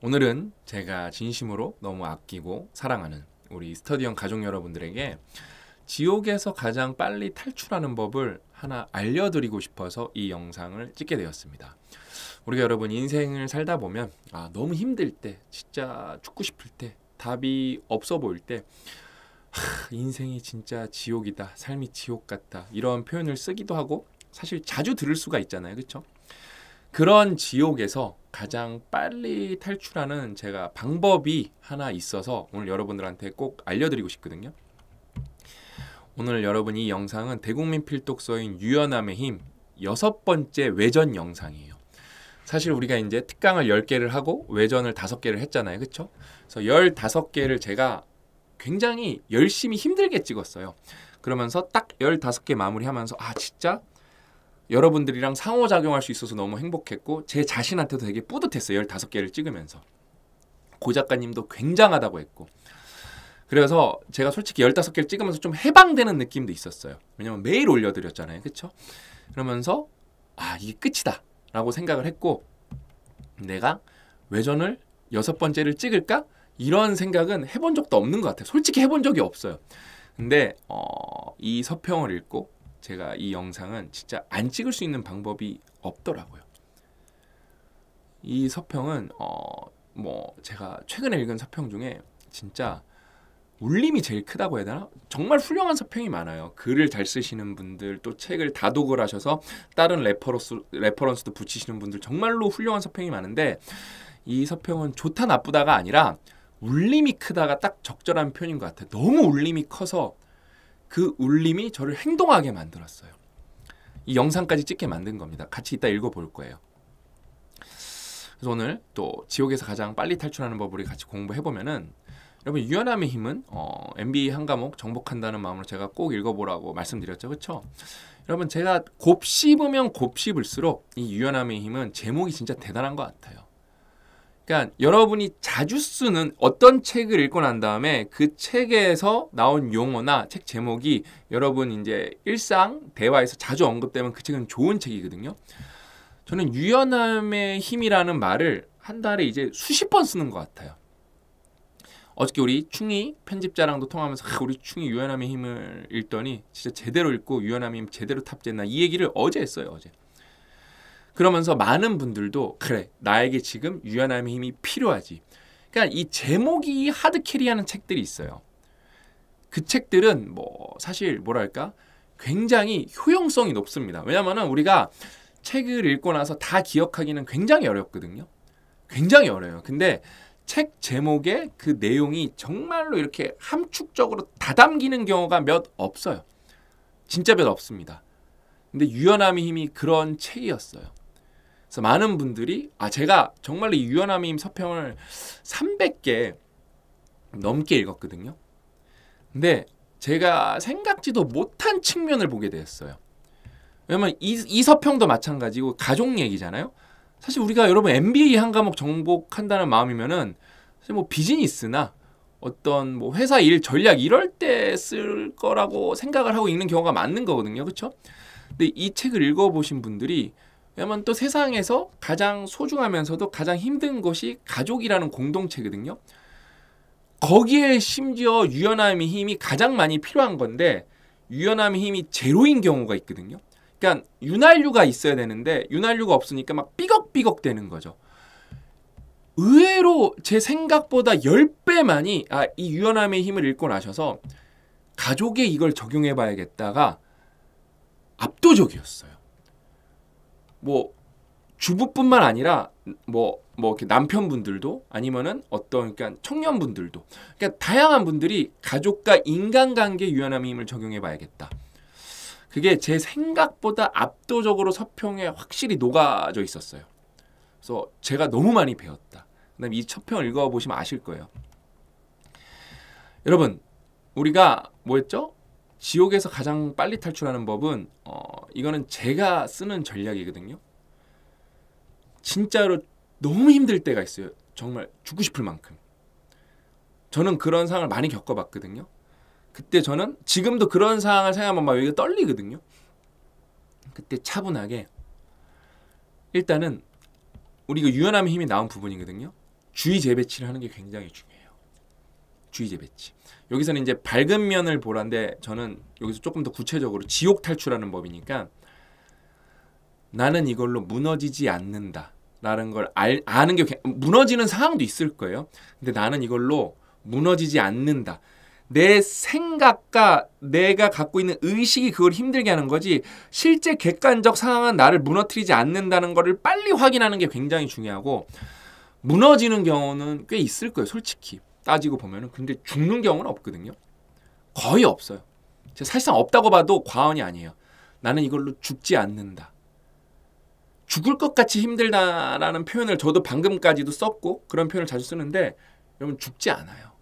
오늘은 제가 진심으로 너무 아끼고 사랑하는 우리 스터디형 가족 여러분들에게 지옥에서 가장 빨리 탈출하는 법을 하나 알려드리고 싶어서 이 영상을 찍게 되었습니다. 우리가 여러분 인생을 살다 보면 아, 너무 힘들 때, 진짜 죽고 싶을 때, 답이 없어 보일 때, 하, 인생이 진짜 지옥이다, 삶이 지옥 같다 이런 표현을 쓰기도 하고 사실 자주 들을 수가 있잖아요, 그렇죠? 그런 지옥에서 가장 빨리 탈출하는 제가 방법이 하나 있어서 오늘 여러분들한테 꼭 알려드리고 싶거든요. 오늘 여러분 이 영상은 대국민 필독서인 유연함의 힘 여섯 번째 외전 영상이에요. 사실 우리가 이제 특강을 10개를 하고 외전을 5개를 했잖아요. 그렇죠? 그래서 15개를 제가 굉장히 열심히 힘들게 찍었어요. 그러면서 딱 15개 마무리하면서 아 진짜 여러분들이랑 상호작용할 수 있어서 너무 행복했고 제 자신한테도 되게 뿌듯했어요. 15개를 찍으면서. 고 작가님도 굉장하다고 했고 그래서 제가 솔직히 15개를 찍으면서 좀 해방되는 느낌도 있었어요. 왜냐면 매일 올려드렸잖아요. 그쵸? 그러면서 아 이게 끝이다 라고 생각을 했고 내가 외전을 여섯 번째를 찍을까? 이런 생각은 해본 적도 없는 것 같아요. 솔직히 해본 적이 없어요. 근데 어, 이 서평을 읽고 제가 이 영상은 진짜 안 찍을 수 있는 방법이 없더라고요. 이 서평은 어 뭐 제가 최근에 읽은 서평 중에 진짜 울림이 제일 크다고 해야 되나? 정말 훌륭한 서평이 많아요. 글을 잘 쓰시는 분들, 또 책을 다독을 하셔서 다른 레퍼런스, 레퍼런스도 붙이시는 분들 정말로 훌륭한 서평이 많은데 이 서평은 좋다 나쁘다가 아니라 울림이 크다가 딱 적절한 표현인 것 같아요. 너무 울림이 커서 그 울림이 저를 행동하게 만들었어요. 이 영상까지 찍게 만든 겁니다. 같이 이따 읽어볼 거예요. 그래서 오늘 또 지옥에서 가장 빨리 탈출하는 법을 우리 같이 공부해보면은 여러분 유연함의 힘은 어, MBA 한 과목 정복한다는 마음으로 제가 꼭 읽어보라고 말씀드렸죠. 그렇죠? 여러분 제가 곱씹으면 곱씹을수록 이 유연함의 힘은 제목이 진짜 대단한 것 같아요. 그러니까 여러분이 자주 쓰는 어떤 책을 읽고 난 다음에 그 책에서 나온 용어나 책 제목이 여러분 이제 일상 대화에서 자주 언급되면 그 책은 좋은 책이거든요. 저는 유연함의 힘이라는 말을 한 달에 이제 수십 번 쓰는 것 같아요. 어저께 우리 충이 편집자랑도 통하면서 아, 우리 충이 유연함의 힘을 읽더니 진짜 제대로 읽고 유연함의 힘 제대로 탑재했나 이 얘기를 어제 했어요 어제. 그러면서 많은 분들도 그래 나에게 지금 유연함의 힘이 필요하지. 그러니까 이 제목이 하드캐리하는 책들이 있어요. 그 책들은 뭐 사실 뭐랄까 굉장히 효용성이 높습니다. 왜냐면은 우리가 책을 읽고 나서 다 기억하기는 굉장히 어렵거든요. 굉장히 어려요. 워 근데 책 제목에 그 내용이 정말로 이렇게 함축적으로 다 담기는 경우가 몇 없어요. 진짜 몇 없습니다. 근데 유연함의 힘이 그런 책이었어요. 그래서 많은 분들이 아 제가 정말로 이 유연함임 서평을 300개 넘게 읽었거든요. 근데 제가 생각지도 못한 측면을 보게 되었어요. 왜냐면 이, 이 서평도 마찬가지고 가족 얘기잖아요. 사실 우리가 여러분 MBA 한 과목 정복한다는 마음이면은 사실 뭐 비즈니스나 어떤 뭐 회사 일 전략 이럴 때 쓸 거라고 생각을 하고 읽는 경우가 많은 거거든요. 그렇죠? 근데 이 책을 읽어 보신 분들이 왜냐면 또 세상에서 가장 소중하면서도 가장 힘든 것이 가족이라는 공동체거든요. 거기에 심지어 유연함의 힘이 가장 많이 필요한 건데 유연함의 힘이 제로인 경우가 있거든요. 그러니까 윤활유가 있어야 되는데 윤활유가 없으니까 막 삐걱삐걱 되는 거죠. 의외로 제 생각보다 10배 많이 아, 이 유연함의 힘을 읽고 나셔서 가족에 이걸 적용해 봐야겠다가 압도적이었어요. 뭐 주부뿐만 아니라 뭐뭐 뭐 이렇게 남편분들도 아니면은 어떤 그러니까 청년분들도 그러니까 다양한 분들이 가족과 인간관계 유연함임을 적용해 봐야겠다. 그게 제 생각보다 압도적으로 서평에 확실히 녹아져 있었어요. 그래서 제가 너무 많이 배웠다. 그다음에 이첫평 읽어보시면 아실 거예요. 여러분 우리가 뭐였죠? 지옥에서 가장 빨리 탈출하는 법은 어, 이거는 제가 쓰는 전략이거든요. 진짜로 너무 힘들 때가 있어요. 정말 죽고 싶을 만큼. 저는 그런 상황을 많이 겪어봤거든요. 그때 저는 지금도 그런 상황을 생각하면 막 여기가 떨리거든요. 그때 차분하게 일단은 우리가 유연함의 힘이 나온 부분이거든요. 주의 재배치를 하는 게 굉장히 중요해요. 주의 제배치 여기서는 이제 밝은 면을 보라는데 저는 여기서 조금 더 구체적으로 지옥 탈출하는 법이니까 나는 이걸로 무너지지 않는다. 라는 걸 알, 아는 게 무너지는 상황도 있을 거예요. 근데 나는 이걸로 무너지지 않는다. 내 생각과 내가 갖고 있는 의식이 그걸 힘들게 하는 거지 실제 객관적 상황은 나를 무너뜨리지 않는다는 거를 빨리 확인하는 게 굉장히 중요하고 무너지는 경우는 꽤 있을 거예요. 솔직히. 따지고 보면은 근데 죽는 경우는 없거든요. 거의 없어요. 사실상 없다고 봐도 과언이 아니에요. 나는 이걸로 죽지 않는다. 죽을 것 같이 힘들다라는 표현을 저도 방금까지도 썼고 그런 표현을 자주 쓰는데 여러분 죽지 않아요.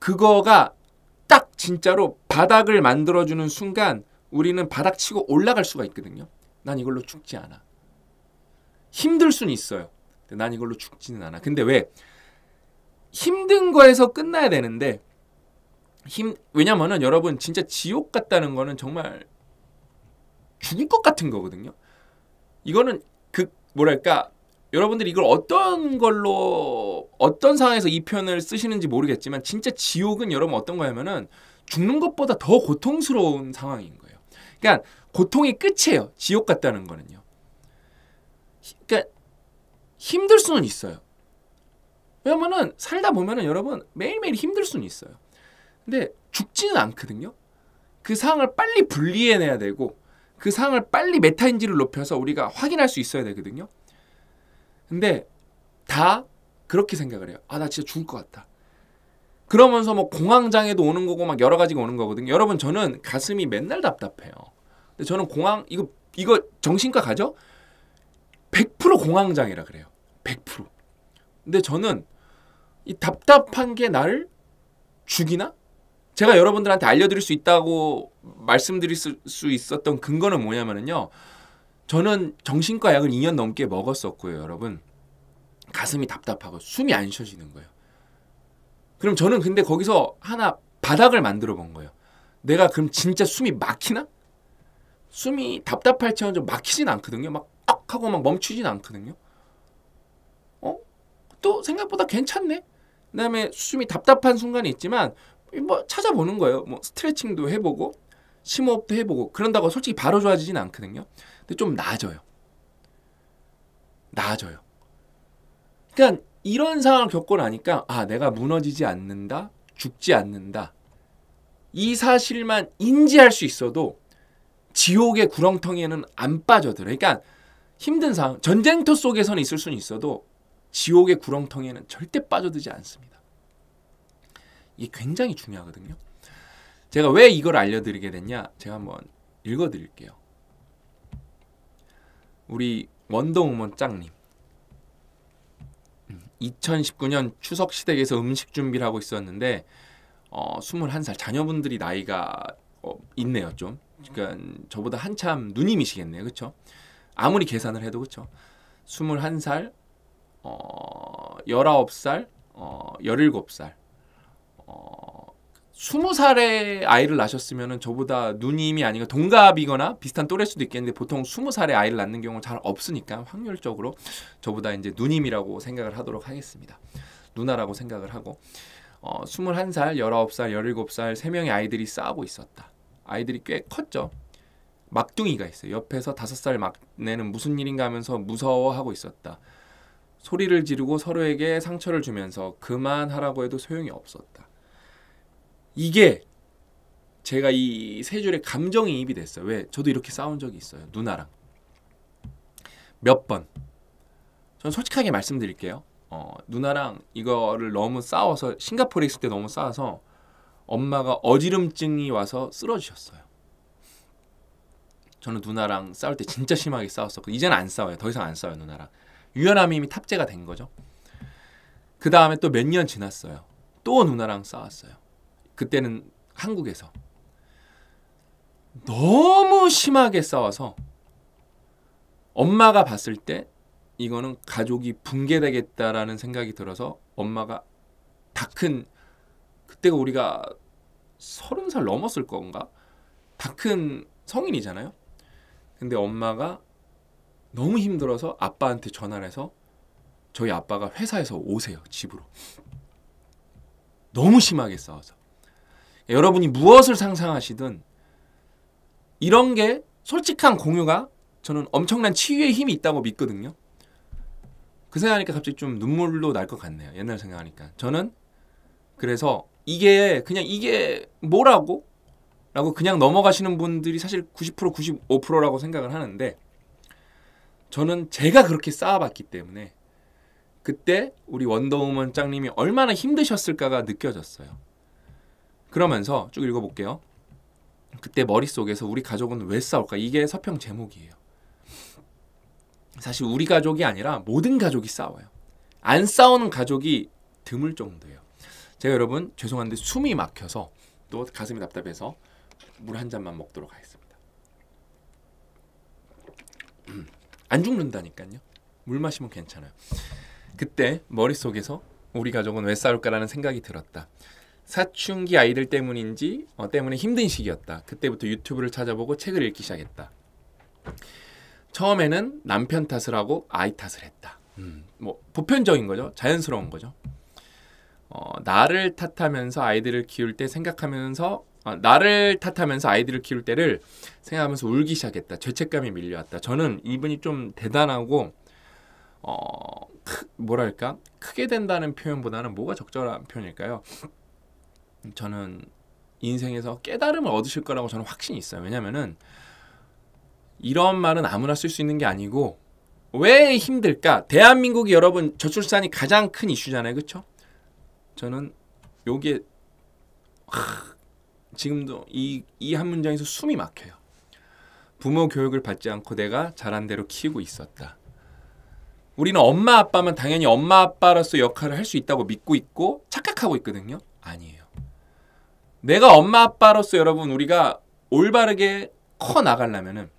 그거가 딱 진짜로 바닥을 만들어주는 순간 우리는 바닥 치고 올라갈 수가 있거든요. 난 이걸로 죽지 않아. 힘들 수는 있어요. 난 이걸로 죽지는 않아. 근데 왜? 힘든 거에서 끝나야 되는데 힘 왜냐면은 여러분 진짜 지옥 같다는 거는 정말 죽을 것 같은 거거든요. 이거는 그 뭐랄까 여러분들이 이걸 어떤 걸로 어떤 상황에서 이 표현을 쓰시는지 모르겠지만 진짜 지옥은 여러분 어떤 거냐면은 죽는 것보다 더 고통스러운 상황인 거예요. 그러니까 고통이 끝이에요. 지옥 같다는 거는요. 그러니까 힘들 수는 있어요. 왜냐면은 살다 보면은 여러분 매일매일 힘들 수는 있어요. 근데 죽지는 않거든요. 그 상황을 빨리 분리해내야 되고 그 상황을 빨리 메타인지를 높여서 우리가 확인할 수 있어야 되거든요. 근데 다 그렇게 생각을 해요. 아, 나 진짜 죽을 것 같다. 그러면서 뭐 공황장애도 오는 거고 막 여러 가지가 오는 거거든요. 여러분 저는 가슴이 맨날 답답해요. 근데 저는 공황 이거 이거 정신과 가죠? 100% 공황장애라 그래요. 100%. 근데 저는 이 답답한 게 날 죽이나? 제가 여러분들한테 알려드릴 수 있다고 말씀드릴 수 있었던 근거는 뭐냐면요. 저는 정신과 약을 2년 넘게 먹었었고요, 여러분. 가슴이 답답하고 숨이 안 쉬어지는 거예요. 그럼 저는 근데 거기서 하나 바닥을 만들어 본 거예요. 내가 그럼 진짜 숨이 막히나? 숨이 답답할 지언정 막히진 않거든요. 막억 하고 막 멈추진 않거든요. 어? 또 생각보다 괜찮네. 그다음에 숨이 답답한 순간이 있지만 뭐 찾아보는 거예요. 뭐 스트레칭도 해보고 심호흡도 해보고 그런다고 솔직히 바로 좋아지진 않거든요. 근데 좀 나아져요. 나아져요. 그러니까 이런 상황을 겪고 나니까 아 내가 무너지지 않는다, 죽지 않는다. 이 사실만 인지할 수 있어도 지옥의 구렁텅이에는 안 빠져들어. 그러니까 힘든 상황, 전쟁터 속에서는 있을 수는 있어도 지옥의 구렁텅이에는 절대 빠져들지 않습니다. 이게 굉장히 중요하거든요. 제가 왜 이걸 알려드리게 됐냐? 제가 한번 읽어드릴게요. 우리 원더우먼 짱님. 2019년 음, 추석 시댁에서 음식 준비를 하고 있었는데 어, 21살 자녀분들이 나이가 어, 있네요 좀 그러니까 저보다 한참 누님이시겠네요 그렇죠 아무리 계산을 해도 그렇죠 21살 어, 19살, 어, 17살, 어, 20살의 아이를 낳으셨으면 저보다 누님이 아닌가 동갑이거나 비슷한 또래일 수도 있겠는데 보통 20살의 아이를 낳는 경우는 잘 없으니까 확률적으로 저보다 이제 누님이라고 생각을 하도록 하겠습니다. 누나라고 생각을 하고 어, 21살, 19살, 17살 3명의 아이들이 싸우고 있었다. 아이들이 꽤 컸죠. 막둥이가 있어요. 옆에서 5살 막내는 무슨 일인가 하면서 무서워하고 있었다. 소리를 지르고 서로에게 상처를 주면서 그만하라고 해도 소용이 없었다. 이게 제가 이 세줄의 감정이 입이 됐어요. 왜? 저도 이렇게 싸운 적이 있어요. 누나랑. 몇 번. 전 솔직하게 말씀드릴게요. 어, 누나랑 이거를 너무 싸워서 싱가포르에 있을 때 너무 싸워서 엄마가 어지럼증이 와서 쓰러지셨어요. 저는 누나랑 싸울 때 진짜 심하게 싸웠었고 이제는 안 싸워요. 더 이상 안 싸워요, 누나랑. 유연함이 이미 탑재가 된 거죠. 그 다음에 또 몇 년 지났어요. 또 누나랑 싸웠어요. 그때는 한국에서 너무 심하게 싸워서 엄마가 봤을 때 이거는 가족이 붕괴되겠다라는 생각이 들어서 엄마가 다 큰 그때가 우리가 서른 살 넘었을 건가 다 큰 성인이잖아요. 근데 엄마가 너무 힘들어서 아빠한테 전화를 해서 저희 아빠가 회사에서 오세요 집으로 너무 심하게 싸워서 그러니까 여러분이 무엇을 상상하시든 이런 게 솔직한 공유가 저는 엄청난 치유의 힘이 있다고 믿거든요 그 생각하니까 갑자기 좀 눈물로 날 것 같네요 옛날 생각하니까 저는 그래서 이게 그냥 이게 뭐라고? 라고 그냥 넘어가시는 분들이 사실 90% 95%라고 생각을 하는데 저는 제가 그렇게 쌓아봤기 때문에 그때 우리 원더우먼 짱님이 얼마나 힘드셨을까가 느껴졌어요. 그러면서 쭉 읽어볼게요. 그때 머릿속에서 우리 가족은 왜 싸울까? 이게 서평 제목이에요. 사실 우리 가족이 아니라 모든 가족이 싸워요. 안 싸우는 가족이 드물 정도예요. 제가 여러분 죄송한데 숨이 막혀서 또 가슴이 답답해서 물 한 잔만 먹도록 하겠습니다. 안 죽는다니까요. 물 마시면 괜찮아요. 그때 머릿속에서 우리 가족은 왜 싸울까라는 생각이 들었다. 사춘기 아이들 때문인지 어, 때문에 힘든 시기였다. 그때부터 유튜브를 찾아보고 책을 읽기 시작했다. 처음에는 남편 탓을 하고 아이 탓을 했다. 음, 뭐 보편적인 거죠. 자연스러운 거죠. 어, 나를 탓하면서 아이들을 키울 때 생각하면서 어, 나를 탓하면서 아이들을 키울 때를 생각하면서 울기 시작했다. 죄책감이 밀려왔다. 저는 이분이 좀 대단하고 어, 크, 뭐랄까 크게 된다는 표현보다는 뭐가 적절한 표현일까요? 저는 인생에서 깨달음을 얻으실 거라고 저는 확신이 있어요. 왜냐면은 하 이런 말은 아무나 쓸 수 있는 게 아니고 왜 힘들까? 대한민국이 여러분 저출산이 가장 큰 이슈잖아요. 그렇죠? 저는 요게 하, 지금도 이 이 한 문장에서 숨이 막혀요. 부모 교육을 받지 않고 내가 잘한 대로 키우고 있었다. 우리는 엄마 아빠만 당연히 엄마 아빠로서 역할을 할 수 있다고 믿고 있고 착각하고 있거든요. 아니에요. 내가 엄마 아빠로서 여러분 우리가 올바르게 커 나가려면은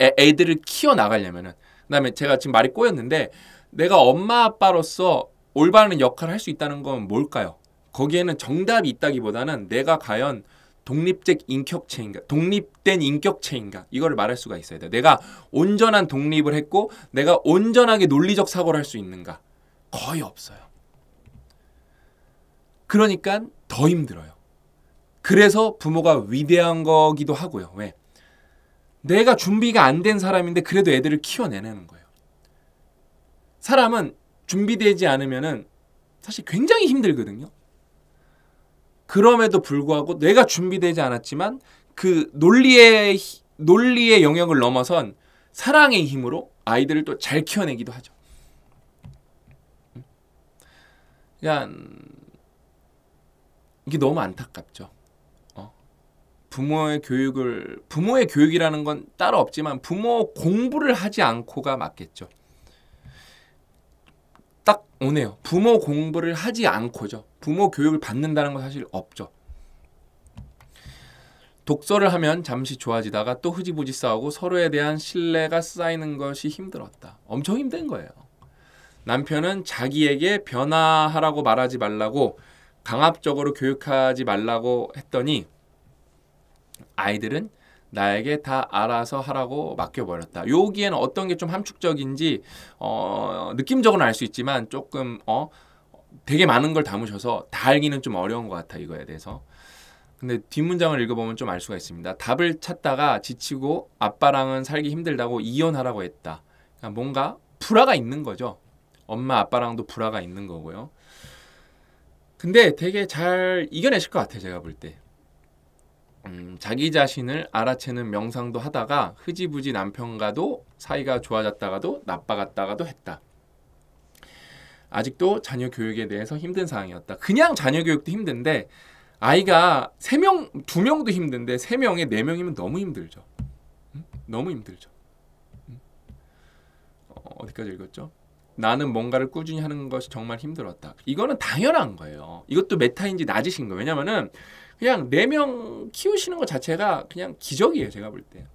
애, 들을 키워 나가려면은 그다음에 제가 지금 말이 꼬였는데 내가 엄마 아빠로서 올바른 역할을 할 수 있다는 건 뭘까요? 거기에는 정답이 있다기보다는 내가 과연 독립적 인격체인가 독립된 인격체인가 이거를 말할 수가 있어야 돼 내가 온전한 독립을 했고 내가 온전하게 논리적 사고를 할 수 있는가 거의 없어요 그러니까 더 힘들어요 그래서 부모가 위대한 거기도 하고요 왜 내가 준비가 안 된 사람인데 그래도 애들을 키워내는 거예요 사람은 준비되지 않으면은 사실 굉장히 힘들거든요 그럼에도 불구하고 내가 준비되지 않았지만 그 논리의 논리의 영역을 넘어선 사랑의 힘으로 아이들을 또 잘 키워내기도 하죠. 그러 그러니까 이게 너무 안타깝죠. 어. 부모의 교육을 부모의 교육이라는 건 따로 없지만 부모 공부를 하지 않고가 맞겠죠. 오네요. 부모 공부를 하지 않고죠. 부모 교육을 받는다는 건 사실 없죠. 독서를 하면 잠시 좋아지다가 또 흐지부지 싸우고 서로에 대한 신뢰가 쌓이는 것이 힘들었다. 엄청 힘든 거예요. 남편은 자기에게 변화하라고 말하지 말라고 강압적으로 교육하지 말라고 했더니 아이들은 나에게 다 알아서 하라고 맡겨버렸다. 여기에는 어떤 게 좀 함축적인지 어, 느낌적으로알수 있지만 조금 어, 되게 많은 걸 담으셔서 다 알기는 좀 어려운 것 같아 이거에 대해서. 근데 뒷문장을 읽어보면 좀 알 수가 있습니다. 답을 찾다가 지치고 아빠랑은 살기 힘들다고 이혼하라고 했다. 그러니까 뭔가 불화가 있는 거죠. 엄마 아빠랑도 불화가 있는 거고요. 근데 되게 잘 이겨내실 것 같아요. 제가 볼 때. 음, 자기 자신을 알아채는 명상도 하다가 흐지부지 남편과도 사이가 좋아졌다가도 나빠갔다가도 했다. 아직도 자녀 교육에 대해서 힘든 상황이었다. 그냥 자녀 교육도 힘든데 아이가 세명두명도 힘든데 세명에네명이면 너무 힘들죠. 음? 너무 힘들죠. 음? 어, 어디까지 읽었죠? 나는 뭔가를 꾸준히 하는 것이 정말 힘들었다. 이거는 당연한 거예요. 이것도 메타인지 낮으신 거. 예요 왜냐면은 그냥 4명 키우시는 것 자체가 그냥 기적이에요. 제가 볼 때.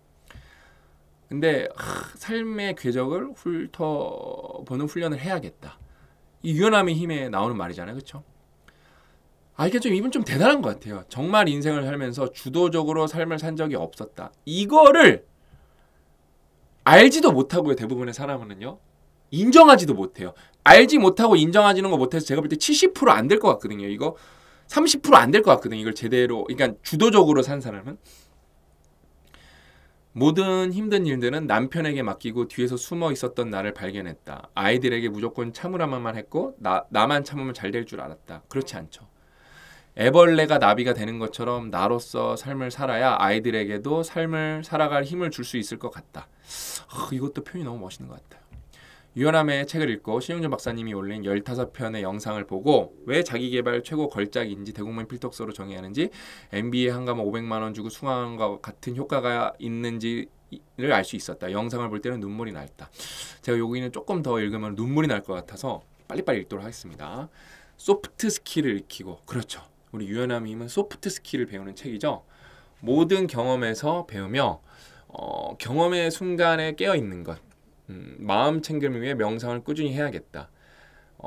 근데 하, 삶의 궤적을 훑어보는 훈련을 해야겠다. 이 유연함의 힘에 나오는 말이잖아요. 그렇죠? 아 이게 좀 이분 좀 대단한 것 같아요. 정말 인생을 살면서 주도적으로 삶을 산 적이 없었다. 이거를 알지도 못하고요. 대부분의 사람은요. 인정하지도 못해요. 알지 못하고 인정하지는 거 못해서 제가 볼 때 70%안 될 것 같거든요. 이거 30%안 될 것 같거든요. 이걸 제대로 그러니까 주도적으로 산 사람은 모든 힘든 일들은 남편에게 맡기고 뒤에서 숨어 있었던 나를 발견했다. 아이들에게 무조건 참으라만 했고 나, 나만 참으면 잘 될 줄 알았다. 그렇지 않죠. 애벌레가 나비가 되는 것처럼 나로서 삶을 살아야 아이들에게도 삶을 살아갈 힘을 줄 수 있을 것 같다. 어, 이것도 표현이 너무 멋있는 것 같다. 유연함의 책을 읽고 신용준 박사님이 올린 15편의 영상을 보고 왜 자기개발 최고 걸작인지 대국민 필독서로 정해야 하는지 MBA 한 과목 500만원 주고 수강한 것 같은 효과가 있는지 를알 수 있었다. 영상을 볼 때는 눈물이 날다 제가 여기는 조금 더 읽으면 눈물이 날 것 같아서 빨리빨리 읽도록 하겠습니다. 소프트 스킬을 익히고 그렇죠. 우리 유연함이 힘은 소프트 스킬을 배우는 책이죠. 모든 경험에서 배우며 어, 경험의 순간에 깨어있는 것 음, 마음 챙김을 위해 명상을 꾸준히 해야겠다.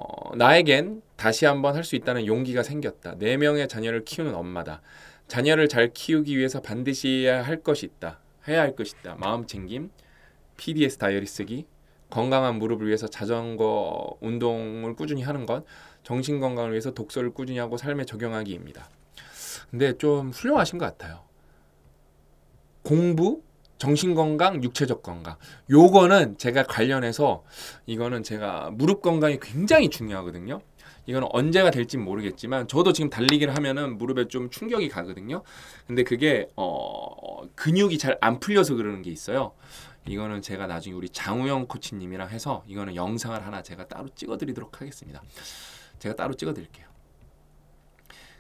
어, 나에겐 다시 한번 할 수 있다는 용기가 생겼다. 네 명의 자녀를 키우는 엄마다. 자녀를 잘 키우기 위해서 반드시 해야 할 것이 있다. 해야 할 것이 있다. 마음 챙김, PDS 다이어리 쓰기, 건강한 무릎을 위해서 자전거 운동을 꾸준히 하는 것, 정신 건강을 위해서 독서를 꾸준히 하고 삶에 적용하기입니다. 근데 좀 훌륭하신 것 같아요. 공부, 정신건강, 육체적 건강. 요거는 제가 관련해서 이거는 제가 무릎 건강이 굉장히 중요하거든요. 이거는 언제가 될진 모르겠지만 저도 지금 달리기를 하면은 무릎에 좀 충격이 가거든요. 근데 그게 어 근육이 잘 안 풀려서 그러는 게 있어요. 이거는 제가 나중에 우리 장우영 코치님이랑 해서 이거는 영상을 하나 제가 따로 찍어 드리도록 하겠습니다. 제가 따로 찍어 드릴게요.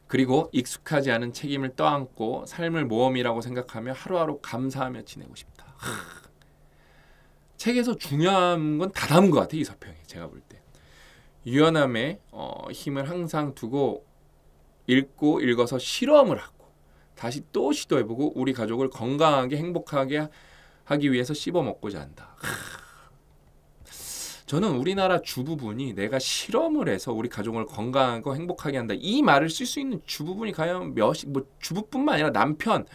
그리고 익숙하지 않은 책임을 떠안고 삶을 모험이라고 생각하며 하루하루 감사하며 지내고 싶다. 책에서 중요한 건 다 담은 것 같아 이 서평이 제가 볼 때. 유연함에 어, 힘을 항상 두고 읽고 읽어서 실험을 하고 다시 또 시도해보고 우리 가족을 건강하게 행복하게 하기 위해서 씹어먹고자 한다. 하. 저는 우리나라 주부분이 내가 실험을 해서 우리 가족을 건강하고 행복하게 한다 이 말을 쓸 수 있는 주부분이 과연 몇뭐 주부뿐만 아니라 남편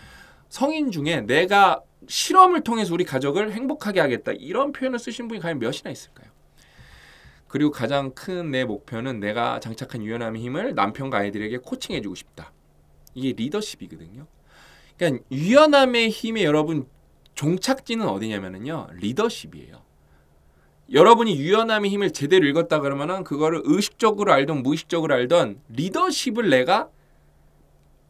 성인 중에 내가 실험을 통해서 우리 가족을 행복하게 하겠다 이런 표현을 쓰신 분이 과연 몇이나 있을까요? 그리고 가장 큰 내 목표는 내가 장착한 유연함의 힘을 남편과 아이들에게 코칭해주고 싶다. 이게 리더십이거든요. 그러니까 유연함의 힘에 여러분 종착지는 어디냐면요 리더십이에요. 여러분이 유연함의 힘을 제대로 읽었다 그러면은 그거를 의식적으로 알던 무의식적으로 알던 리더십을 내가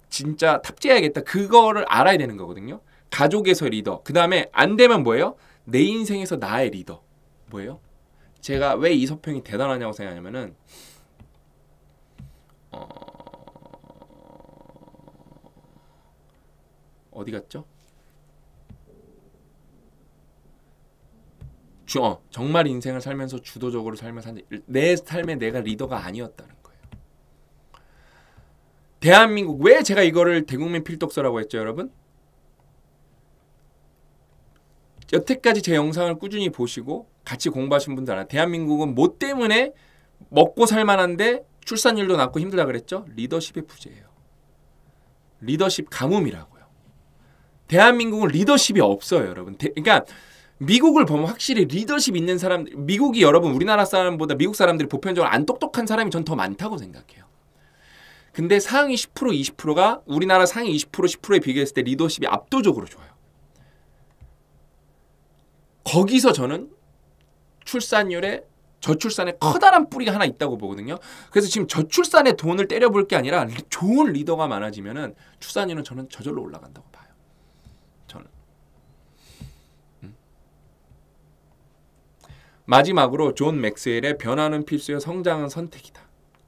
진짜 탑재해야겠다. 그거를 알아야 되는 거거든요. 가족에서 리더. 그 다음에 안 되면 뭐예요? 내 인생에서 나의 리더. 뭐예요? 제가 왜 이서평이 대단하냐고 생각하냐면은 어... 어디 갔죠? 주, 어, 정말 인생을 살면서 주도적으로 삶을 산, 내 삶에 내가 리더가 아니었다는 거예요. 대한민국, 왜 제가 이거를 대국민 필독서라고 했죠, 여러분? 여태까지 제 영상을 꾸준히 보시고 같이 공부하신 분들 알아. 대한민국은 뭐 때문에 먹고 살만한데 출산율도 낮고 힘들다 그랬죠? 리더십의 부재예요. 리더십 가뭄이라고요. 대한민국은 리더십이 없어요, 여러분. 대, 그러니까 미국을 보면 확실히 리더십 있는 사람 미국이 여러분 우리나라 사람보다 미국 사람들이 보편적으로 안 똑똑한 사람이 전 더 많다고 생각해요. 근데 상위 10% 20%가 우리나라 상위 20% 10%에 비교했을 때 리더십이 압도적으로 좋아요. 거기서 저는 출산율에 저출산에 커다란 뿌리가 하나 있다고 보거든요. 그래서 지금 저출산에 돈을 때려볼 게 아니라 좋은 리더가 많아지면은 출산율은 저는 저절로 올라간다고 봐요. 마지막으로 존 맥스웰의 변화는 필수여 성장은 선택이다.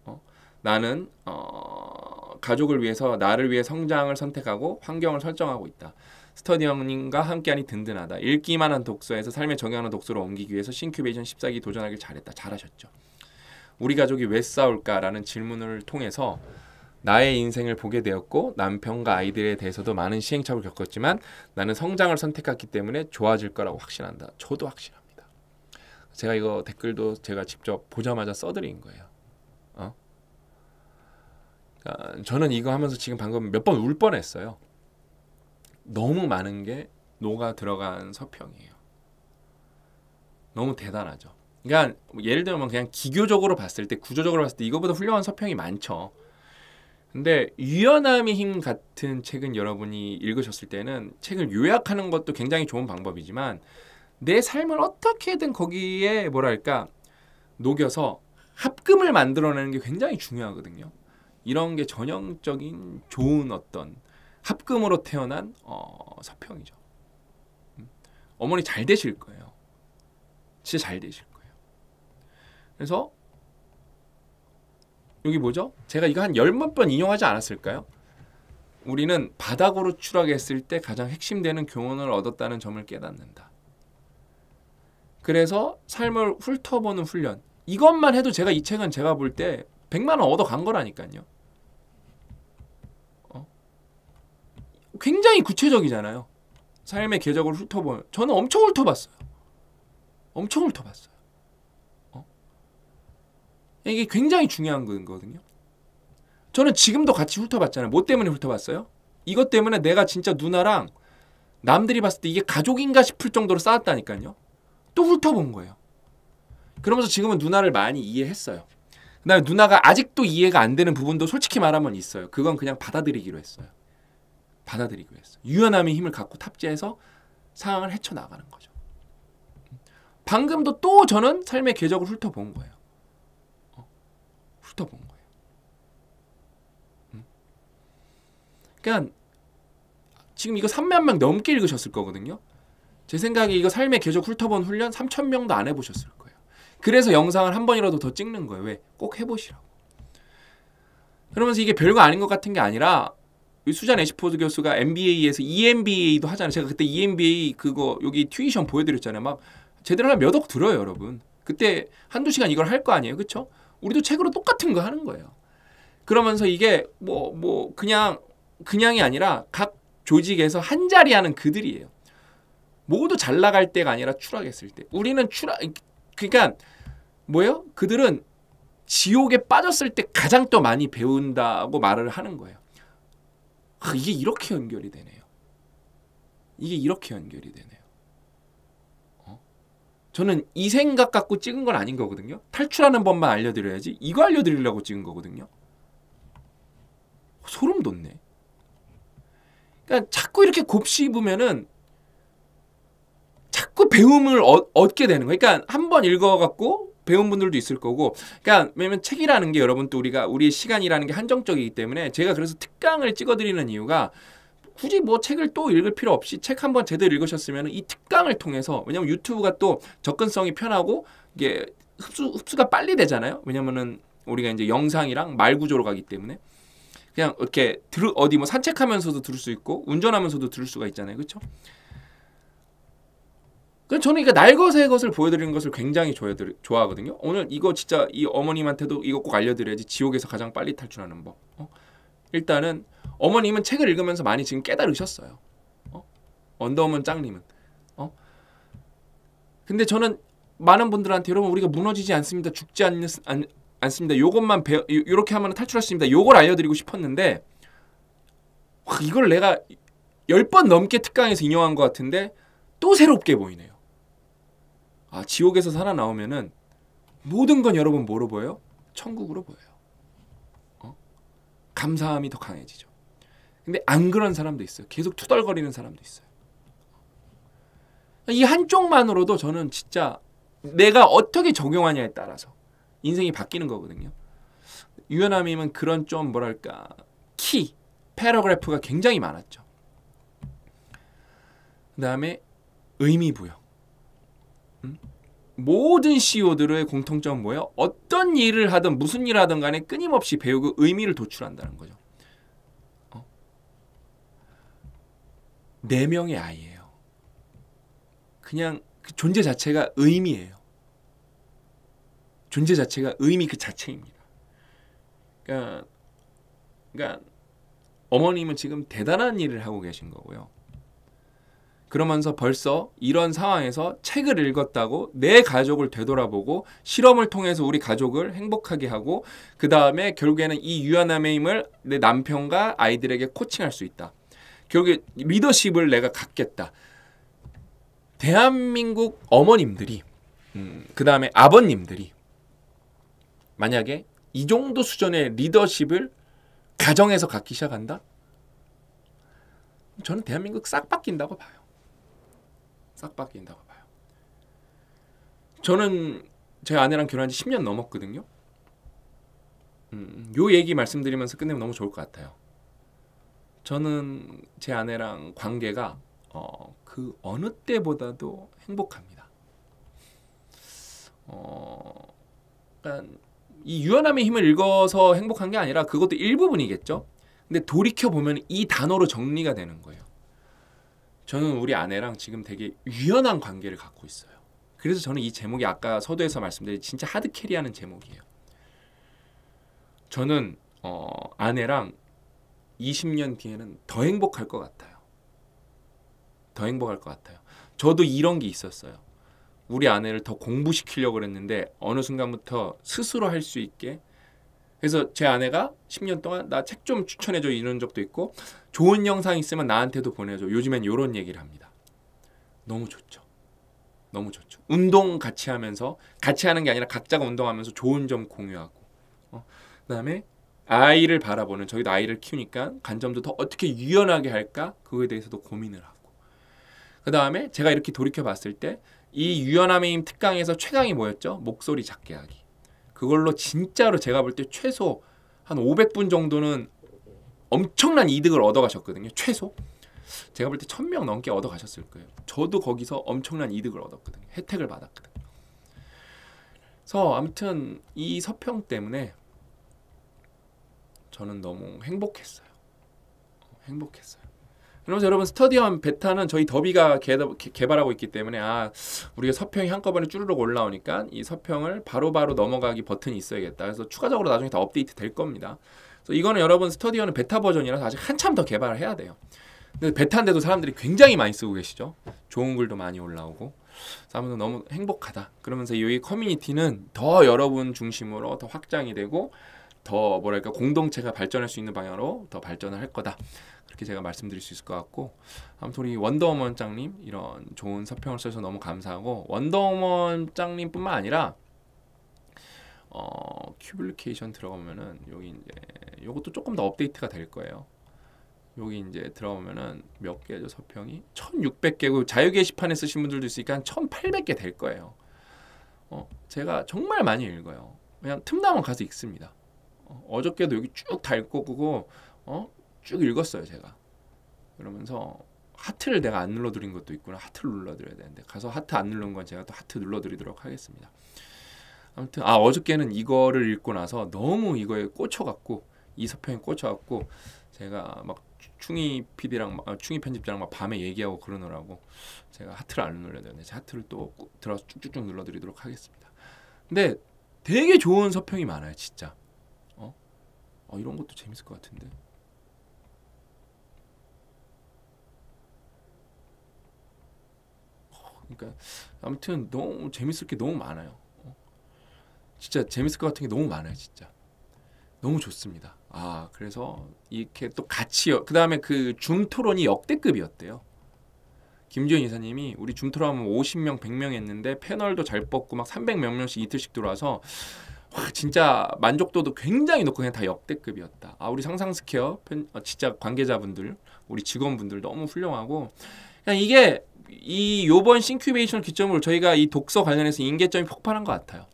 어, 나는 어, 가족을 위해서 나를 위해 성장을 선택하고 환경을 설정하고 있다. 스터디 형님과 함께하니 든든하다. 읽기만 한 독서에서 삶에 정용하는 독서로 옮기기 위해서 신큐베이션 14기 도전하길 잘했다. 잘하셨죠. 우리 가족이 왜 싸울까라는 질문을 통해서 나의 인생을 보게 되었고 남편과 아이들에 대해서도 많은 시행착오를 겪었지만 나는 성장을 선택했기 때문에 좋아질 거라고 확신한다. 저도 확신합니다. 제가 이거 댓글도 제가 직접 보자마자 써드린 거예요. 어? 그러니까 저는 이거 하면서 지금 방금 몇 번 울 뻔했어요. 너무 많은 게 녹아 들어간 서평이에요. 너무 대단하죠. 그러니까 예를 들면 그냥 기교적으로 봤을 때 구조적으로 봤을 때 이거보다 훌륭한 서평이 많죠. 근데 유연함의 힘 같은 책은 여러분이 읽으셨을 때는 책을 요약하는 것도 굉장히 좋은 방법이지만 내 삶을 어떻게든 거기에 뭐랄까 녹여서 합금을 만들어내는 게 굉장히 중요하거든요. 이런 게 전형적인 좋은 어떤 합금으로 태어난 어, 서평이죠. 음. 어머니 잘 되실 거예요. 진짜 잘 되실 거예요. 그래서 여기 뭐죠? 제가 이거 한 열만 번 인용하지 않았을까요? 우리는 바닥으로 추락했을 때 가장 핵심되는 교훈을 얻었다는 점을 깨닫는다. 그래서 삶을 훑어보는 훈련. 이것만 해도 제가 이 책은 제가 볼 때 100만 원 얻어 간 거라니까요. 어? 굉장히 구체적이잖아요. 삶의 궤적을 훑어보면 저는 엄청 훑어봤어요. 엄청 훑어봤어요. 어? 이게 굉장히 중요한 거거든요. 저는 지금도 같이 훑어봤잖아요. 뭐 때문에 훑어봤어요? 이것 때문에 내가 진짜 누나랑 남들이 봤을 때 이게 가족인가 싶을 정도로 싸웠다니까요. 또 훑어본 거예요. 그러면서 지금은 누나를 많이 이해했어요. 그다음에 누나가 아직도 이해가 안 되는 부분도 솔직히 말하면 있어요. 그건 그냥 받아들이기로 했어요. 받아들이기로 했어요. 유연함의 힘을 갖고 탑재해서 상황을 헤쳐나가는 거죠. 방금도 또 저는 삶의 궤적을 훑어본 거예요. 어, 훑어본 거예요. 음? 그냥 그러니까 지금 이거 3만 명 넘게 읽으셨을 거거든요. 제 생각에 이거 삶의 계적 훑어본 훈련 3천 명도 안 해보셨을 거예요. 그래서 영상을 한 번이라도 더 찍는 거예요. 왜? 꼭 해보시라고. 그러면서 이게 별거 아닌 것 같은 게 아니라 수잔 에시포드 교수가 MBA에서 EMBA도 하잖아요. 제가 그때 EMBA 그거 여기 튜이션 보여드렸잖아요. 막 제대로 하면 몇억 들어요, 여러분. 그때 한두 시간 이걸 할 거 아니에요, 그쵸 우리도 책으로 똑같은 거 하는 거예요. 그러면서 이게 뭐뭐 뭐 그냥 그냥이 아니라 각 조직에서 한 자리 하는 그들이에요. 모두 잘 나갈 때가 아니라 추락했을 때. 우리는 추락 그러니까 뭐예요? 그들은 지옥에 빠졌을 때 가장 또 많이 배운다고 말을 하는 거예요. 아, 이게 이렇게 연결이 되네요. 이게 이렇게 연결이 되네요. 어? 저는 이 생각 갖고 찍은 건 아닌 거거든요. 탈출하는 법만 알려드려야지. 이거 알려드리려고 찍은 거거든요. 소름 돋네. 그러니까 자꾸 이렇게 곱씹으면은 자꾸 배움을 얻, 얻게 되는 거예요. 그러니까 한 번 읽어갖고 배운 분들도 있을 거고 그러니까 왜냐면 책이라는 게 여러분 또 우리가 우리 시간이라는 게 한정적이기 때문에 제가 그래서 특강을 찍어드리는 이유가 굳이 뭐 책을 또 읽을 필요 없이 책 한 번 제대로 읽으셨으면 이 특강을 통해서 왜냐면 유튜브가 또 접근성이 편하고 이게 흡수 흡수가 빨리 되잖아요 왜냐면은 우리가 이제 영상이랑 말 구조로 가기 때문에 그냥 이렇게 들 어디 뭐 산책하면서도 들을 수 있고 운전하면서도 들을 수가 있잖아요 그렇죠 저는 이게 그러니까 날것의 것을 보여드리는 것을 굉장히 좋아하거든요. 오늘 이거 진짜 이 어머님한테도 이거 꼭 알려드려야지 지옥에서 가장 빨리 탈출하는 법. 어? 일단은 어머님은 책을 읽으면서 많이 지금 깨달으셨어요. 어? 언더우먼 짱님은. 어? 근데 저는 많은 분들한테 여러분 우리가 무너지지 않습니다. 죽지 않는, 않습니다. 요것만 배워 요렇게 하면 탈출할 수 있습니다. 요걸 알려드리고 싶었는데 이걸 내가 1 0번 넘게 특강에서 인용한 것 같은데 또 새롭게 보이네요. 아, 지옥에서 살아나오면은 모든 건 여러분 뭐로 보여요? 천국으로 보여요. 어? 감사함이 더 강해지죠. 근데 안 그런 사람도 있어요. 계속 투덜거리는 사람도 있어요. 이 한쪽만으로도 저는 진짜 내가 어떻게 적용하냐에 따라서 인생이 바뀌는 거거든요. 유연함이면 그런 좀 뭐랄까 키 패러그래프가 굉장히 많았죠. 그 다음에 의미 부여. 모든 CEO들의 공통점 은 뭐예요? 어떤 일을 하든 무슨 일을 하든 간에 끊임없이 배우고 의미를 도출한다는 거죠. 어? 네 명의 아이예요. 그냥 그 존재 자체가 의미예요. 존재 자체가 의미 그 자체입니다. 그러니까, 그러니까 어머님은 지금 대단한 일을 하고 계신 거고요. 그러면서 벌써 이런 상황에서 책을 읽었다고 내 가족을 되돌아보고 실험을 통해서 우리 가족을 행복하게 하고 그 다음에 결국에는 이유한함의 힘을 내 남편과 아이들에게 코칭할 수 있다. 결국에 리더십을 내가 갖겠다. 대한민국 어머님들이 음, 그 다음에 아버님들이 만약에 이 정도 수준의 리더십을 가정에서 갖기 시작한다? 저는 대한민국 싹 바뀐다고 봐요. 싹 바뀐다고 봐요. 저는 제 아내랑 결혼한 지 10년 넘었거든요. 음, 요 얘기 말씀드리면서 끝내면 너무 좋을 것 같아요. 저는 제 아내랑 관계가 어, 그 어느 때보다도 행복합니다. 어, 그러이 유연함의 힘을 읽어서 행복한 게 아니라 그것도 일부분이겠죠. 근데 돌이켜 보면 이 단어로 정리가 되는 거예요. 저는 우리 아내랑 지금 되게 유연한 관계를 갖고 있어요. 그래서 저는 이 제목이 아까 서두에서 말씀드린 진짜 하드캐리하는 제목이에요. 저는 어, 아내랑 20년 뒤에는 더 행복할 것 같아요. 더 행복할 것 같아요. 저도 이런 게 있었어요. 우리 아내를 더 공부시키려고 그랬는데 어느 순간부터 스스로 할 수 있게 그래서 제 아내가 10년 동안 나 책 좀 추천해줘 이런 적도 있고 좋은 영상 있으면 나한테도 보내줘. 요즘엔 이런 얘기를 합니다. 너무 좋죠. 너무 좋죠. 운동 같이 하면서 같이 하는 게 아니라 각자가 운동하면서 좋은 점 공유하고 어? 그다음에 아이를 바라보는 저희도 아이를 키우니까 관점도더 어떻게 유연하게 할까 그거에 대해서도 고민을 하고 그다음에 제가 이렇게 돌이켜 봤을 때 이 유연함의 힘 특강에서 최강이 뭐였죠? 목소리 작게 하기. 그걸로 진짜로 제가 볼 때 최소 한 500분 정도는 엄청난 이득을 얻어가셨거든요. 최소. 제가 볼 때 1000명 넘게 얻어가셨을 거예요. 저도 거기서 엄청난 이득을 얻었거든요. 혜택을 받았거든요. 그래서 아무튼 이 서평 때문에 저는 너무 행복했어요. 행복했어요. 그러면서 여러분 스터디온 베타는 저희 더비가 개, 개발하고 있기 때문에 아 우리가 서평이 한꺼번에 쭈르륵 올라오니까 이 서평을 바로바로 바로 넘어가기 버튼이 있어야겠다. 그래서 추가적으로 나중에 다 업데이트 될 겁니다. 그래서 이거는 여러분 스터디온은 베타 버전이라서 아직 한참 더 개발을 해야 돼요. 근데 베타인데도 사람들이 굉장히 많이 쓰고 계시죠. 좋은 글도 많이 올라오고 아무튼 너무 행복하다. 그러면서 이 커뮤니티는 더 여러분 중심으로 더 확장이 되고 더 뭐랄까 공동체가 발전할 수 있는 방향으로 더 발전을 할 거다. 이렇게 제가 말씀드릴 수 있을 것 같고 아무튼 우리 원더우먼 짱님 이런 좋은 서평을 써서 너무 감사하고 원더우먼 짱님뿐만 아니라 어, 큐블리케이션 들어가면은 여기 이제 요것도 조금 더 업데이트가 될 거예요. 여기 이제 들어오면은 몇 개죠 서평이 1600개고 자유 게시판에 쓰신 분들도 있으니까 1800개 될 거예요. 어, 제가 정말 많이 읽어요. 그냥 틈나면 가서 읽습니다. 어, 저께도 여기 쭉 다 읽고 그거 어? 쭉 읽었어요 제가 그러면서 하트를 내가 안 눌러드린 것도 있구나 하트를 눌러드려야 되는데 가서 하트 안 누른 건 제가 또 하트 눌러드리도록 하겠습니다 아무튼 아 어저께는 이거를 읽고 나서 너무 이거에 꽂혀갖고 이 서평에 꽂혀갖고 제가 막 충희 PD랑 아, 충희 편집자랑 막 밤에 얘기하고 그러느라고 제가 하트를 안 눌러야 되는데 하트를 또 들어서 쭉쭉쭉 눌러드리도록 하겠습니다 근데 되게 좋은 서평이 많아요 진짜 어, 어 이런 것도 재밌을 것 같은데 그러니까 아무튼 너무 재밌을 게 너무 많아요. 어? 진짜 재밌을 것 같은 게 너무 많아요, 진짜. 너무 좋습니다. 아, 그래서 이렇게 또 같이 그다음에 그중토론이 역대급이었대요. 김지현 이사님이 우리 줌토론 하면 50명, 100명 했는데 패널도 잘 뽑고 막 300몇 명씩 이틀씩 들어와서 와, 진짜 만족도도 굉장히 높고 그냥 다 역대급이었다. 아, 우리 상상스퀘어 팬, 아, 진짜 관계자분들, 우리 직원분들 너무 훌륭하고 그냥 이게 이 요번 싱큐베이션을 기점으로 저희가 이 독서 관련해서 인계점이 폭발한 것 같아요.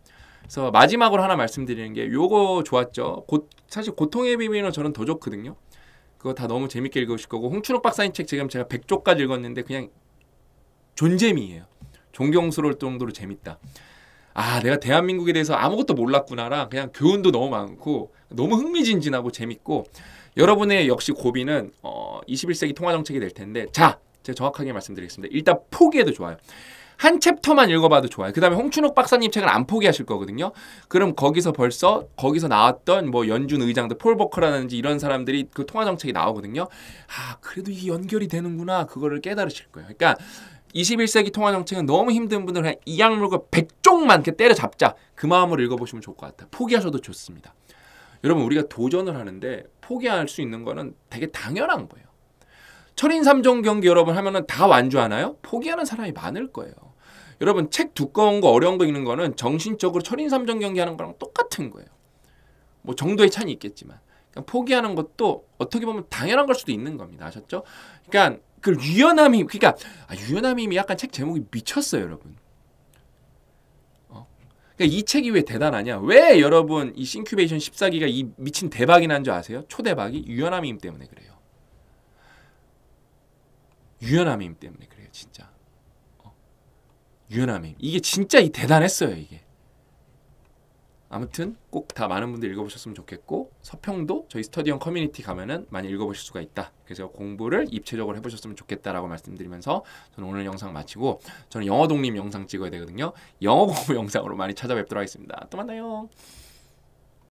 그래서 마지막으로 하나 말씀드리는 게 요거 좋았죠. 고, 사실 고통의 비밀은 저는 더 좋거든요. 그거 다 너무 재밌게 읽으실 거고 홍춘욱 박사님 책 지금 제가 100쪽까지 읽었는데 그냥 존재미예요. 존경스러울 정도로 재밌다. 아 내가 대한민국에 대해서 아무것도 몰랐구나라 그냥 교훈도 너무 많고 너무 흥미진진하고 재밌고 여러분의 역시 고비는 어, 21세기 통화정책이 될 텐데 자 제가 정확하게 말씀드리겠습니다. 일단 포기해도 좋아요. 한 챕터만 읽어봐도 좋아요. 그 다음에 홍춘욱 박사님 책은안 포기하실 거거든요. 그럼 거기서 벌써 거기서 나왔던 뭐 연준 의장들 폴 버커라든지 이런 사람들이 그 통화 정책이 나오거든요. 아 그래도 이게 연결이 되는구나 그거를 깨달으실 거예요. 그러니까 21세기 통화 정책은 너무 힘든 분들 그냥 이 약물과 백종만 이렇게 때려잡자 그 마음으로 읽어보시면 좋을 것 같아요. 포기하셔도 좋습니다. 여러분 우리가 도전을 하는데 포기할 수 있는 거는 되게 당연한 거예요. 철인 3종 경기 여러분 하면은 다 완주하나요? 포기하는 사람이 많을 거예요. 여러분 책 두꺼운 거 어려운 거 읽는 거는 정신적으로 철인 3종 경기 하는 거랑 똑같은 거예요. 뭐 정도의 차이 있겠지만 그냥 그러니까 포기하는 것도 어떻게 보면 당연한 걸 수도 있는 겁니다. 아셨죠? 그러니까 그 유연함이 그러니까 아, 유연함이 약간 책 제목이 미쳤어요, 여러분. 어? 그니까이 책이 왜 대단하냐? 왜 여러분 이 싱큐베이션 14기가 이 미친 대박이 난 줄 아세요? 초대박이 유연함임 때문에 그래요. 유연함임 때문에 그래요, 진짜. 어. 유연함의 이게 진짜 이 대단했어요, 이게. 아무튼 꼭 다 많은 분들 읽어보셨으면 좋겠고 서평도 저희 스터디온 커뮤니티 가면은 많이 읽어보실 수가 있다. 그래서 공부를 입체적으로 해보셨으면 좋겠다라고 말씀드리면서 저는 오늘 영상 마치고 저는 영어 독립 영상 찍어야 되거든요. 영어 공부 영상으로 많이 찾아뵙도록 하겠습니다. 또 만나요.